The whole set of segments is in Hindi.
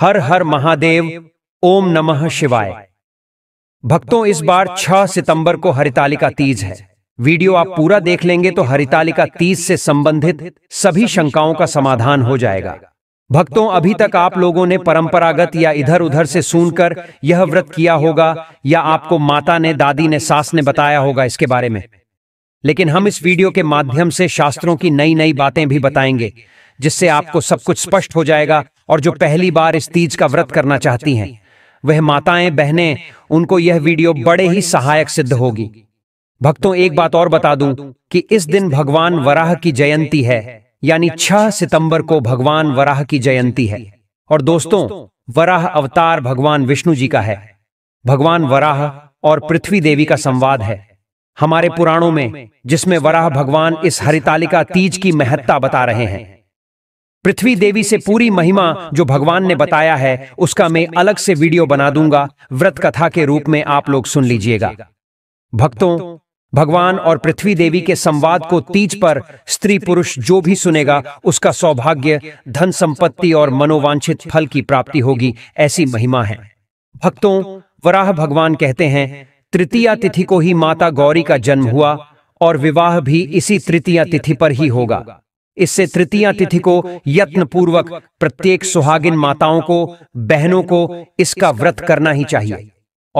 हर हर महादेव ओम नमः शिवाय भक्तों इस बार 6 सितंबर को हरितालिका तीज है वीडियो आप पूरा देख लेंगे तो हरितालिका तीज से संबंधित सभी शंकाओं का समाधान हो जाएगा भक्तों अभी तक आप लोगों ने परंपरागत या इधर उधर से सुनकर यह व्रत किया होगा या आपको माता ने दादी ने सास ने बताया होगा इसके बारे में लेकिन हम इस वीडियो के माध्यम से शास्त्रों की नई नई बातें भी बताएंगे जिससे आपको सब कुछ स्पष्ट हो जाएगा और जो पहली बार इस तीज का व्रत करना चाहती हैं वह माताएं बहनें उनको यह वीडियो बड़े ही सहायक सिद्ध होगी भक्तों एक बात और बता दूं कि इस दिन भगवान वराह की जयंती है यानी 6 सितंबर को भगवान वराह की जयंती है और दोस्तों वराह अवतार भगवान विष्णु जी का है भगवान वराह और पृथ्वी देवी का संवाद है हमारे पुराणों में जिसमें वराह भगवान इस हरितालिका तीज की महत्ता बता रहे हैं पृथ्वी देवी से पूरी महिमा जो भगवान ने बताया है उसका मैं अलग से वीडियो बना दूंगा व्रत कथा के रूप में आप लोग सुन लीजिएगा भक्तों भगवान और पृथ्वी देवी के संवाद को तीज पर स्त्री पुरुष जो भी सुनेगा उसका सौभाग्य धन संपत्ति और मनोवांछित फल की प्राप्ति होगी ऐसी महिमा है भक्तों वराह भगवान कहते हैं तृतीया तिथि को ही माता गौरी का जन्म हुआ और विवाह भी इसी तृतीया तिथि पर ही होगा इससे तृतीय तिथि को यत्न पूर्वक प्रत्येक सुहागिन माताओं को बहनों को इसका व्रत करना ही चाहिए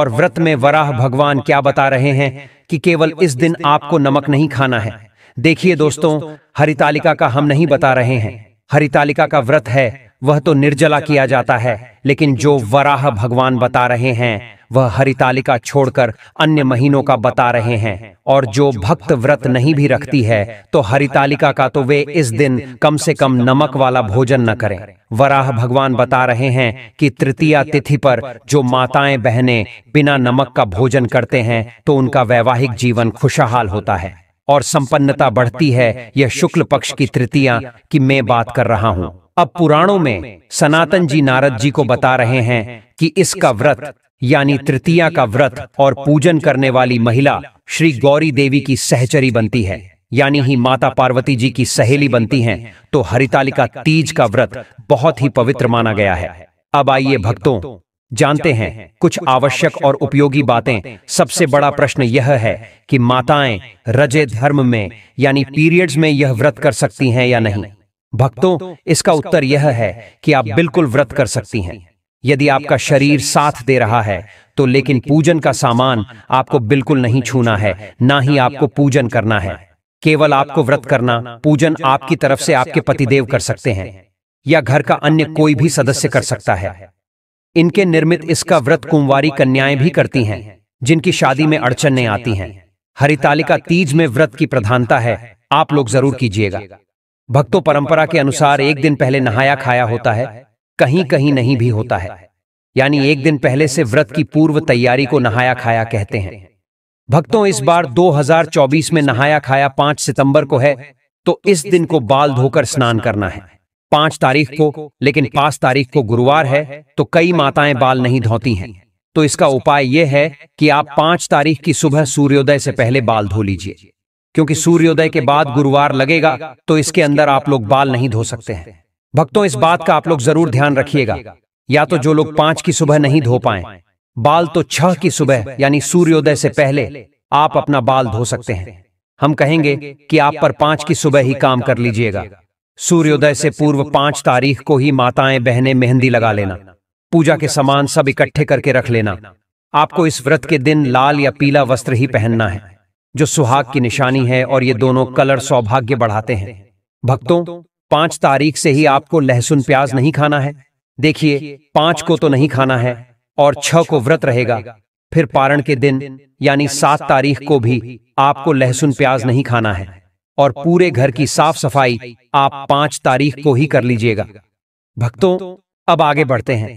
और व्रत में वराह भगवान क्या बता रहे हैं कि केवल इस दिन आपको नमक नहीं खाना है देखिए दोस्तों हरितालिका का हम नहीं बता रहे हैं हरितालिका का व्रत है वह तो निर्जला किया जाता है लेकिन जो वराह भगवान बता रहे हैं वह हरितालिका छोड़कर अन्य महीनों का बता रहे हैं और जो भक्त व्रत नहीं भी रखती है तो हरितालिका का तो वे इस दिन कम से कम नमक वाला भोजन न करें वराह भगवान बता रहे हैं कि तृतीया तिथि पर जो माताएं बहनें बिना नमक का भोजन करते हैं तो उनका वैवाहिक जीवन खुशहाल होता है और संपन्नता बढ़ती है यह शुक्ल पक्ष की तृतीया की मैं बात कर रहा हूँ अब पुराणों में सनातन जी नारद जी को बता रहे हैं कि इसका व्रत यानी तृतीया का व्रत और पूजन करने वाली महिला श्री गौरी देवी की सहचरी बनती है यानी ही माता पार्वती जी की सहेली बनती हैं तो हरितालिका तीज का व्रत बहुत ही पवित्र माना गया है अब आइए भक्तों जानते हैं कुछ आवश्यक और उपयोगी बातें सबसे बड़ा प्रश्न यह है कि माताएं रजे धर्म में यानी पीरियड्स में यह व्रत कर सकती हैं या नहीं भक्तों इसका उत्तर यह है कि आप बिल्कुल व्रत कर सकती हैं यदि आपका शरीर साथ दे रहा है तो, तो लेकिन पूजन का सामान आपको बिल्कुल नहीं छूना है ना ही आपको पूजन करना है केवल आपको व्रत करना पूजन आपकी तरफ से आपके पतिदेव कर सकते हैं या घर का अन्य कोई भी सदस्य कर सकता है इनके निर्मित इसका व्रत कुंवारी कन्याएं भी करती हैं जिनकी शादी में अड़चने आती हैं हरितालिका तीज में व्रत की प्रधानता है आप लोग जरूर कीजिएगा भक्तों परंपरा के अनुसार एक दिन पहले नहाया खाया होता है कहीं कहीं नहीं भी होता है यानी एक दिन पहले से व्रत की पूर्व तैयारी को नहाया खाया कहते हैं भक्तों इस बार 2024 में नहाया खाया 5 सितंबर को है तो इस दिन को बाल धोकर स्नान करना है पांच तारीख को लेकिन पांच तारीख को गुरुवार है तो कई माताएं बाल नहीं धोती हैं तो इसका उपाय यह है कि आप पांच तारीख की सुबह सूर्योदय से पहले बाल धो लीजिए क्योंकि सूर्योदय के बाद गुरुवार लगेगा तो इसके अंदर आप लोग बाल नहीं धो सकते हैं भक्तों इस बात का आप लोग जरूर ध्यान रखिएगा या तो जो लोग पांच की सुबह नहीं धो पाए बाल तो छह की सुबह यानी सूर्योदय से पहले आप अपना बाल धो सकते हैं हम कहेंगे कि आप पर पांच की सुबह ही काम कर लीजिएगा सूर्योदय से पूर्व पांच तारीख को ही माताएं बहनें मेहंदी लगा लेना पूजा के सामान सब इकट्ठे करके रख लेना आपको इस व्रत के दिन लाल या पीला वस्त्र ही पहनना है जो सुहाग की निशानी है और ये दोनों कलर सौभाग्य बढ़ाते हैं भक्तों पांच तारीख से ही आपको लहसुन प्याज नहीं खाना है देखिए पांच को तो नहीं खाना है और छह को व्रत रहेगा फिर पारण के दिन यानी सात तारीख को भी आपको लहसुन प्याज नहीं खाना है और पूरे घर की साफ सफाई आप पांच तारीख को ही कर लीजिएगा भक्तों अब आगे बढ़ते हैं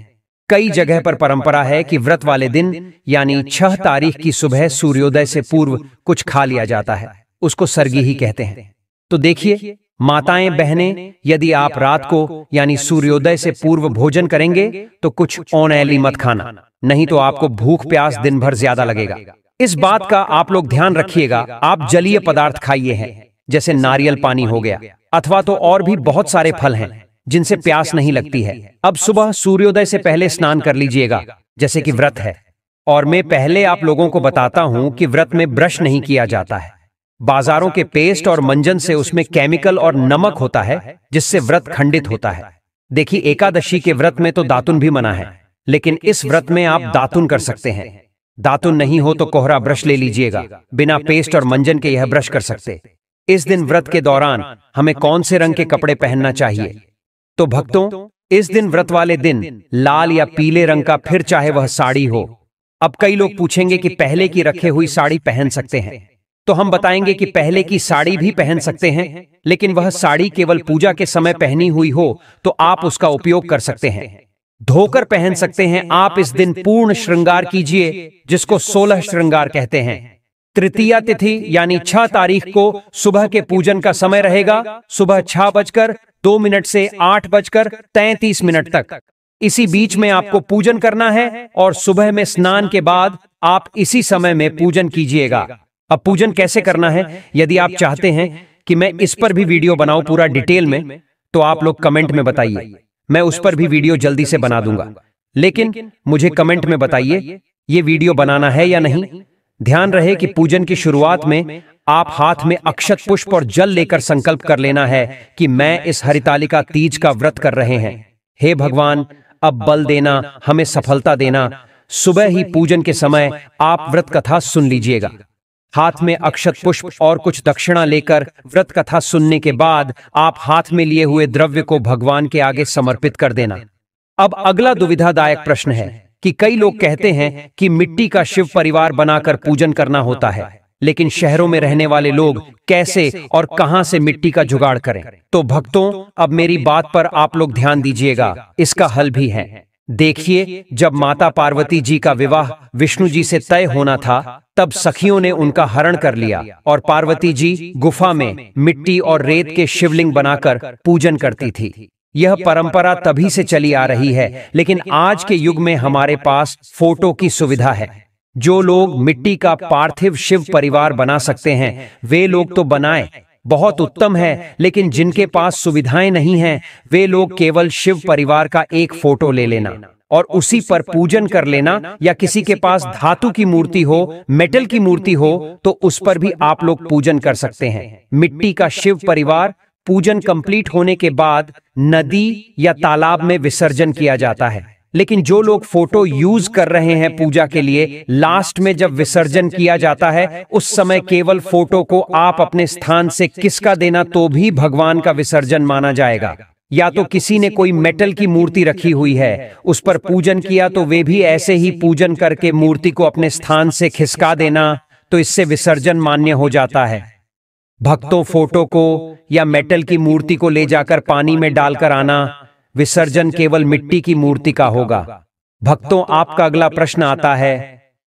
कई जगह पर परंपरा है कि व्रत वाले दिन यानी छह तारीख की सुबह सूर्योदय से पूर्व कुछ खा लिया जाता है उसको सर्गी ही कहते हैं तो देखिए माताएं बहनें यदि आप रात को यानी सूर्योदय से पूर्व भोजन करेंगे तो कुछ ओनैली मत खाना नहीं तो आपको भूख प्यास दिन भर ज्यादा लगेगा इस बात का आप लोग ध्यान रखिएगा आप जलीय पदार्थ खाइए हैं जैसे नारियल पानी हो गया अथवा तो और भी बहुत सारे फल हैं जिनसे प्यास नहीं लगती है अब सुबह सूर्योदय से पहले स्नान कर लीजिएगा जैसे कि व्रत है और मैं पहले आप लोगों को बताता हूं कि व्रत में ब्रश नहीं किया जाता है बाजारों के पेस्ट और मंजन से उसमें केमिकल और नमक होता है जिससे व्रत खंडित होता है देखिए एकादशी के व्रत में तो, तो दातुन भी मना है लेकिन इस व्रत में आप दातुन कर सकते हैं दातुन नहीं हो तो कोहरा ब्रश ले लीजिएगा बिना पेस्ट और मंजन के यह ब्रश कर सकते इस दिन व्रत के दौरान हमें कौन से रंग के कपड़े पहनना चाहिए तो भक्तों इस दिन व्रत वाले दिन लाल या पीले रंग का फिर चाहे वह साड़ी हो अब कई लोग पूछेंगे कि पहले की रखे हुई साड़ी पहन सकते हैं तो हम बताएंगे कि पहले की साड़ी भी पहन सकते हैं लेकिन वह साड़ी केवल पूजा के समय पहनी हुई हो तो आप उसका उपयोग कर सकते हैं धोकर पहन सकते हैं आप इस दिन पूर्ण श्रृंगार कीजिए जिसको सोलह श्रृंगार कहते हैं तृतीय तिथि यानी छह तारीख को सुबह के पूजन का समय रहेगा सुबह छह बजकर दो मिनट से आठ बजकर तैतीस मिनट तक इसी बीच में आपको पूजन करना है और सुबह में स्नान के बाद आप इसी समय में पूजन कीजिएगा अब पूजन कैसे करना है यदि आप चाहते हैं कि मैं इस पर भी वीडियो बनाऊं पूरा डिटेल में तो आप तो लोग कमेंट में बताइए मैं उस पर भी वीडियो जल्दी से बना दूंगा लेकिन मुझे कमेंट में बताइए ये वीडियो बनाना है या नहीं ध्यान रहे कि पूजन की शुरुआत में आप हाथ में अक्षत पुष्प और जल लेकर संकल्प कर लेना है कि मैं इस हरितालिका तीज का व्रत कर रहे हैं हे भगवान अब बल देना हमें सफलता देना सुबह ही पूजन के समय आप व्रत कथा सुन लीजिएगा हाथ में अक्षत पुष्प और कुछ दक्षिणा लेकर व्रत कथा सुनने के बाद आप हाथ में लिए हुए द्रव्य को भगवान के आगे समर्पित कर देना अब अगला दुविधादायक प्रश्न है कि कई लोग कहते हैं कि मिट्टी का शिव परिवार बनाकर पूजन करना होता है लेकिन शहरों में रहने वाले लोग कैसे और कहां से मिट्टी का जुगाड़ करें तो भक्तों अब मेरी बात पर आप लोग ध्यान दीजिएगा इसका हल भी है देखिए जब माता पार्वती जी का विवाह विष्णु जी से तय होना था तब सखियों ने उनका हरण कर लिया और पार्वती जी गुफा में मिट्टी और रेत के शिवलिंग बनाकर पूजन करती थी यह परंपरा तभी से चली आ रही है लेकिन आज के युग में हमारे पास फोटो की सुविधा है जो लोग मिट्टी का पार्थिव शिव परिवार बना सकते हैं वे लोग तो, तो बनाए बहुत उत्तम है लेकिन जिनके पास सुविधाएं नहीं हैं वे लोग केवल शिव परिवार का एक फोटो ले लेना और उसी पर पूजन कर लेना या किसी के पास धातु की मूर्ति हो मेटल की मूर्ति हो तो उस पर भी आप लोग पूजन कर सकते हैं मिट्टी का शिव परिवार पूजन कंप्लीट होने के बाद नदी या तालाब में विसर्जन किया जाता है लेकिन जो लोग फोटो यूज कर रहे हैं पूजा के लिए लास्ट में जब विसर्जन किया जाता है उस समय केवल फोटो को आप अपने स्थान से किसका देना तो भी भगवान का विसर्जन माना जाएगा या तो किसी ने कोई मेटल की मूर्ति रखी हुई है उस पर पूजन किया तो वे भी ऐसे ही पूजन करके मूर्ति को अपने स्थान से खिसका देना तो इससे विसर्जन मान्य हो जाता है भक्तों फोटो को या मेटल की मूर्ति को ले जाकर पानी में डालकर आना विसर्जन केवल मिट्टी की मूर्ति का होगा भक्तों आपका अगला प्रश्न आता है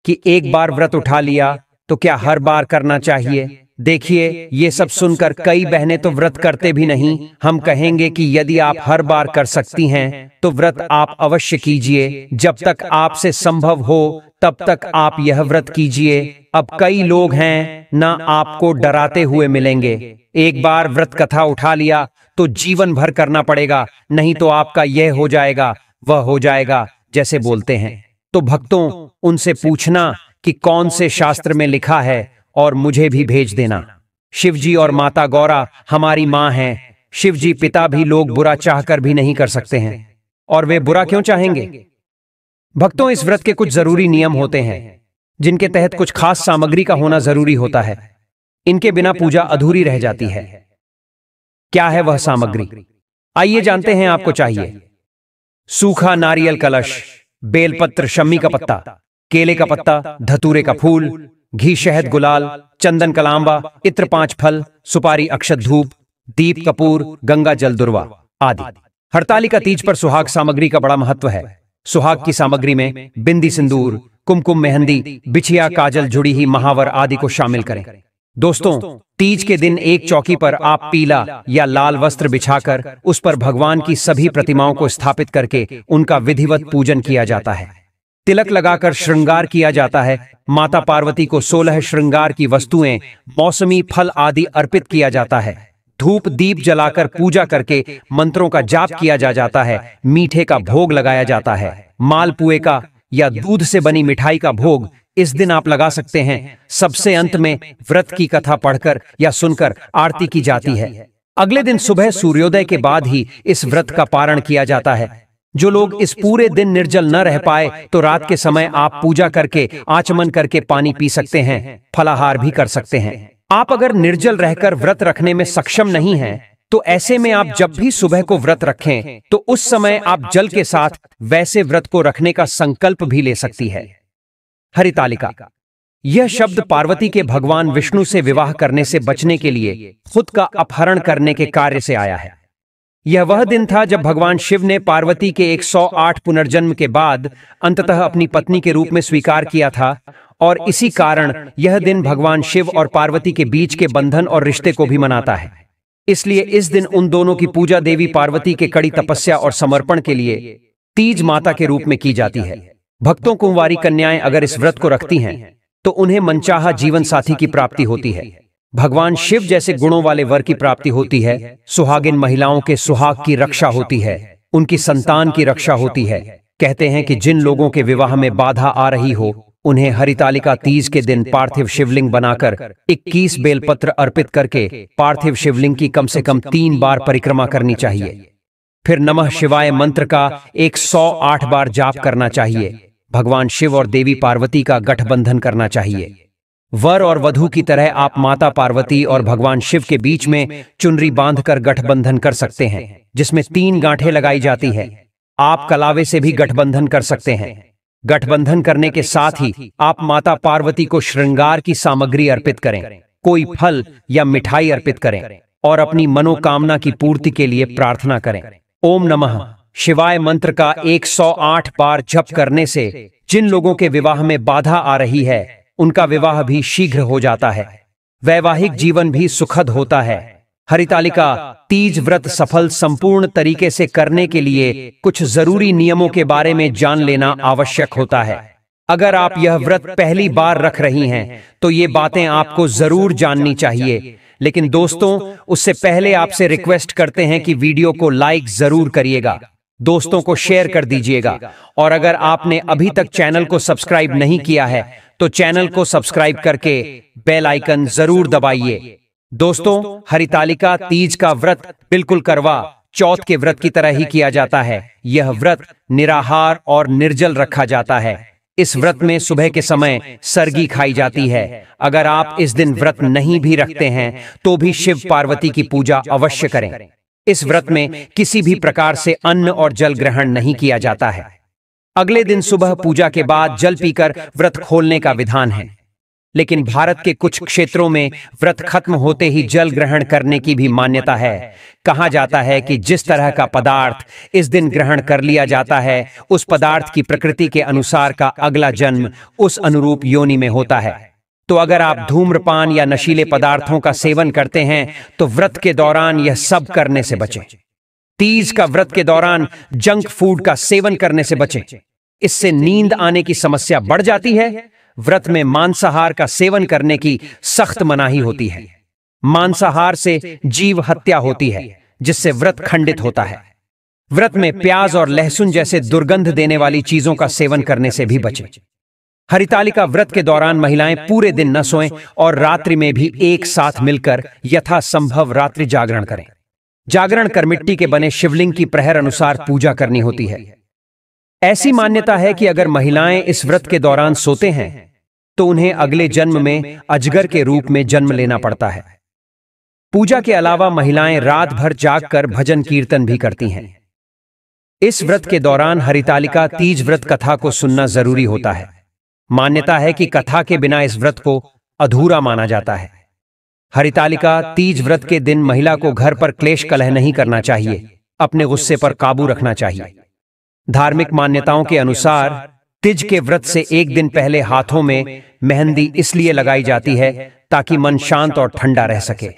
कि एक बार व्रत उठा लिया तो क्या हर बार करना चाहिए देखिए ये सब सुनकर कई बहनें तो व्रत करते भी नहीं हम कहेंगे कि यदि आप हर बार कर सकती हैं तो व्रत आप अवश्य कीजिए जब तक आपसे संभव हो तब तक आप यह व्रत कीजिए अब कई लोग हैं ना आपको डराते हुए मिलेंगे एक बार व्रत कथा उठा लिया तो जीवन भर करना पड़ेगा नहीं तो आपका यह हो जाएगा वह हो जाएगा जैसे बोलते हैं तो भक्तों उनसे पूछना कि कौन से शास्त्र में लिखा है और मुझे भी भेज देना शिवजी और माता गौरा हमारी माँ हैं शिवजी पिता भी लोग बुरा चाहकर भी नहीं कर सकते हैं और वे बुरा क्यों चाहेंगे भक्तों इस व्रत के कुछ जरूरी नियम होते हैं जिनके तहत कुछ खास सामग्री का होना जरूरी होता है इनके बिना पूजा अधूरी रह जाती है क्या है वह सामग्री आइए जानते हैं आपको चाहिए सूखा नारियल कलश बेलपत्र शम्मी का पत्ता केले का पत्ता धतूरे का फूल घी शहद गुलाल चंदन कलाम्बा इत्र पांच फल सुपारी अक्षत धूप दीप कपूर गंगा जल दुर्वा आदि हड़ताली का तीज पर सुहाग सामग्री का बड़ा महत्व है सुहाग की सामग्री में बिंदी सिंदूर कुमकुम मेहंदी बिछिया काजल जुड़ी ही महावर आदि को शामिल करें दोस्तों तीज के दिन एक चौकी पर आप पीला या लाल वस्त्र बिछाकर उस पर भगवान की सभी प्रतिमाओं को स्थापित करके उनका विधिवत पूजन किया जाता है तिलक लगाकर श्रृंगार किया जाता है माता पार्वती को सोलह श्रृंगार की वस्तुएं मौसमी फल आदि अर्पित किया जाता है धूप दीप जलाकर पूजा करके मंत्रों का जाप किया जा जाता है मीठे का भोग लगाया जाता है मालपुए का या दूध से बनी मिठाई का भोग इस दिन आप लगा सकते हैं सबसे अंत में व्रत की कथा पढ़कर या सुनकर आरती की जाती है अगले दिन सुबह सूर्योदय के बाद ही इस व्रत का पारण किया जाता है जो लोग इस पूरे दिन निर्जल न रह पाए तो रात के समय आप पूजा करके आचमन करके पानी पी सकते हैं फलाहार भी कर सकते हैं आप अगर निर्जल रहकर व्रत रखने में सक्षम नहीं हैं, तो, तो ऐसे में आप जब भी सुबह को व्रत रखें तो उस समय आप जल के साथ वैसे व्रत को रखने का संकल्प भी ले सकती है हरितालिका यह शब्द पार्वती के भगवान विष्णु से विवाह करने से बचने के लिए खुद का अपहरण करने के कार्य से आया है यह वह दिन था जब भगवान शिव ने पार्वती के 108 पुनर्जन्म के बाद अंततः अपनी पत्नी के रूप में स्वीकार किया था और इसी कारण यह दिन भगवान शिव और पार्वती के बीच के बंधन और रिश्ते को भी मनाता है इसलिए इस दिन उन दोनों की पूजा देवी पार्वती के कड़ी तपस्या और समर्पण के लिए तीज माता के रूप में की जाती है भक्तों कुंवारी कन्याएं अगर इस व्रत को रखती हैं तो उन्हें मनचाहा जीवन साथी की प्राप्ति होती है भगवान शिव जैसे गुणों वाले वर की प्राप्ति होती है सुहागिन महिलाओं के सुहाग की रक्षा होती है उनकी संतान की रक्षा होती है कहते हैं कि जिन लोगों के विवाह में बाधा आ रही हो उन्हें हरितालिका तीज के दिन पार्थिव शिवलिंग बनाकर 21 बेलपत्र अर्पित करके पार्थिव शिवलिंग की कम से कम तीन बार परिक्रमा करनी चाहिए फिर नमः शिवाय मंत्र का 108 बार जाप करना चाहिए भगवान शिव और देवी पार्वती का गठबंधन करना चाहिए वर और वधु की तरह आप माता पार्वती और भगवान शिव के बीच में चुनरी बांधकर गठबंधन कर सकते हैं जिसमें तीन गांठें लगाई जाती है आप कलावे से भी गठबंधन कर सकते हैं गठबंधन करने के साथ ही आप माता पार्वती को श्रृंगार की सामग्री अर्पित करें कोई फल या मिठाई अर्पित करें और अपनी मनोकामना की पूर्ति के लिए प्रार्थना करें ओम नमः शिवाय मंत्र का 108 बार जप करने से जिन लोगों के विवाह में बाधा आ रही है उनका विवाह भी शीघ्र हो जाता है वैवाहिक जीवन भी सुखद होता है हरितालिका तीज व्रत सफल संपूर्ण तरीके से करने के लिए कुछ जरूरी नियमों के बारे में जान लेना आवश्यक होता है अगर आप यह व्रत पहली बार रख रही हैं तो ये बातें आपको जरूर जाननी चाहिए लेकिन दोस्तों उससे पहले आपसे रिक्वेस्ट करते हैं कि वीडियो को लाइक जरूर करिएगा दोस्तों को शेयर कर दीजिएगा और अगर आपने अभी तक चैनल को सब्सक्राइब नहीं किया है तो चैनल को सब्सक्राइब करके बेल आइकन जरूर दबाइए दोस्तों हरितालिका तीज का व्रत बिल्कुल करवा चौथ के व्रत की तरह ही किया जाता है यह व्रत निराहार और निर्जल रखा जाता है इस व्रत में सुबह के समय सरगी खाई जाती है अगर आप इस दिन व्रत नहीं भी रखते हैं तो भी शिव पार्वती की पूजा अवश्य करें इस व्रत में किसी भी प्रकार से अन्न और जल ग्रहण नहीं किया जाता है अगले दिन सुबह पूजा के बाद जल पीकर व्रत खोलने का विधान है लेकिन भारत के कुछ क्षेत्रों में व्रत खत्म होते ही जल ग्रहण करने की भी मान्यता है कहा जाता है कि जिस तरह का पदार्थ इस दिन ग्रहण कर लिया जाता है उस पदार्थ की प्रकृति के अनुसार का अगला जन्म उस अनुरूप योनि में होता है तो अगर आप धूम्रपान या नशीले पदार्थों का सेवन करते हैं तो व्रत के दौरान यह सब करने से बचें। तीज का व्रत के दौरान जंक फूड का सेवन करने से बचें। इससे नींद आने की समस्या बढ़ जाती है व्रत में मांसाहार का सेवन करने की सख्त मनाही होती है मांसाहार से जीव हत्या होती है जिससे व्रत खंडित होता है व्रत में प्याज और लहसुन जैसे दुर्गंध देने वाली चीजों का सेवन करने से भी बचें। हरितालिका व्रत के दौरान महिलाएं पूरे दिन न सोएं और रात्रि में भी एक साथ मिलकर यथासंभव रात्रि जागरण करें जागरण कर मिट्टी के बने शिवलिंग की प्रहर अनुसार पूजा करनी होती है ऐसी मान्यता है कि अगर महिलाएं इस व्रत के दौरान सोते हैं तो उन्हें अगले जन्म में अजगर के रूप में जन्म लेना पड़ता है पूजा के अलावा महिलाएं रात भर जाग कर भजन कीर्तन भी करती हैं इस व्रत के दौरान हरितालिका तीज व्रत कथा को सुनना जरूरी होता है मान्यता है कि कथा के बिना इस व्रत को अधूरा माना जाता है हरितालिका तीज व्रत के दिन महिला को घर पर क्लेश कलह नहीं करना चाहिए अपने गुस्से पर काबू रखना चाहिए धार्मिक मान्यताओं के अनुसार तिज के व्रत से एक दिन पहले हाथों में मेहंदी इसलिए लगाई जाती है ताकि मन शांत और ठंडा रह सके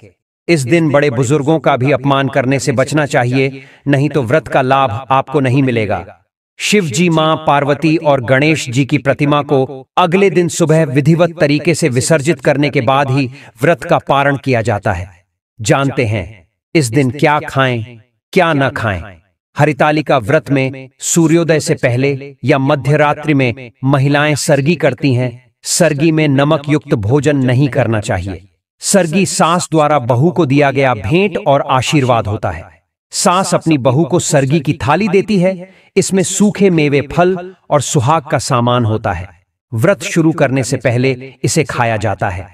इस दिन बड़े बुजुर्गों का भी अपमान करने से बचना चाहिए नहीं तो व्रत का लाभ आपको नहीं मिलेगा शिव जी मां पार्वती और गणेश जी की प्रतिमा को अगले दिन सुबह विधिवत तरीके से विसर्जित करने के बाद ही व्रत का पारण किया जाता है जानते हैं इस दिन क्या खाएं क्या न खाएं हरितालिका व्रत में सूर्योदय से पहले या मध्य रात्रि में महिलाएं सर्गी करती हैं सर्गी में नमक युक्त भोजन नहीं करना चाहिए सर्गी सास द्वारा बहू को दिया गया भेंट और आशीर्वाद होता है सांस अपनी बहू को सरगी की थाली देती है इसमें सूखे मेवे फल और सुहाग का सामान होता है व्रत शुरू करने से पहले इसे खाया जाता है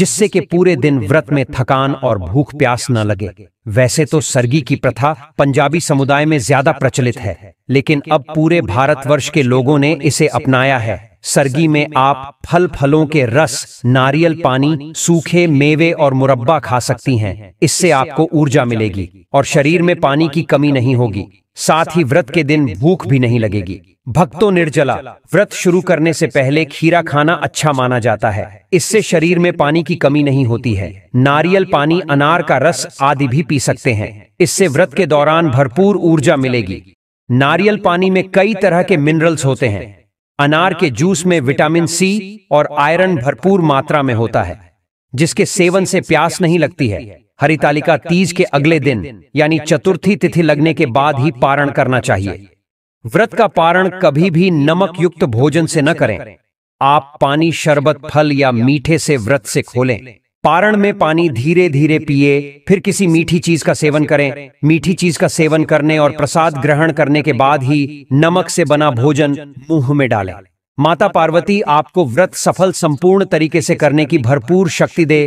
जिससे कि पूरे दिन व्रत में थकान और भूख प्यास न लगे वैसे तो सरगी की प्रथा पंजाबी समुदाय में ज्यादा प्रचलित है लेकिन अब पूरे भारतवर्ष के लोगों ने इसे अपनाया है सर्गी में आप फल फलों के रस नारियल पानी सूखे मेवे और मुरब्बा खा सकती हैं इससे आपको ऊर्जा मिलेगी और शरीर में पानी की कमी नहीं होगी साथ ही व्रत के दिन भूख भी नहीं लगेगी भक्तों निर्जला व्रत शुरू करने से पहले खीरा खाना अच्छा माना जाता है इससे शरीर में पानी की कमी नहीं होती है नारियल पानी अनार का रस आदि भी पी सकते हैं इससे व्रत के दौरान भरपूर ऊर्जा मिलेगी नारियल पानी में कई तरह के मिनरल्स होते हैं अनार के जूस में विटामिन सी और आयरन भरपूर मात्रा में होता है जिसके सेवन से प्यास नहीं लगती है हरितालिका तीज के अगले दिन यानी चतुर्थी तिथि लगने के बाद ही पारण करना चाहिए व्रत का पारण कभी भी नमक युक्त भोजन से न करें आप पानी शरबत फल या मीठे से व्रत से खोलें पारण में पानी धीरे धीरे पिए फिर किसी मीठी चीज का सेवन करें मीठी चीज का सेवन करने और प्रसाद ग्रहण करने के बाद ही नमक से बना भोजन मुंह में डालें माता पार्वती आपको व्रत सफल संपूर्ण तरीके से करने की भरपूर शक्ति दे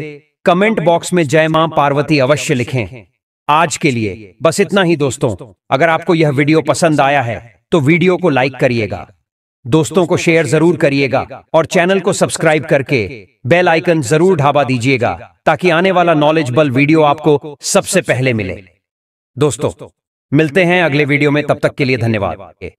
कमेंट बॉक्स में जय मां पार्वती अवश्य लिखें आज के लिए बस इतना ही दोस्तों अगर आपको यह वीडियो पसंद आया है तो वीडियो को लाइक करिएगा दोस्तों को शेयर जरूर करिएगा और चैनल को सब्सक्राइब करके बेल आइकन जरूर ढाबा दीजिएगा ताकि आने वाला नॉलेजबल वीडियो आपको सबसे पहले मिले दोस्तों मिलते हैं अगले वीडियो में तब तक के लिए धन्यवाद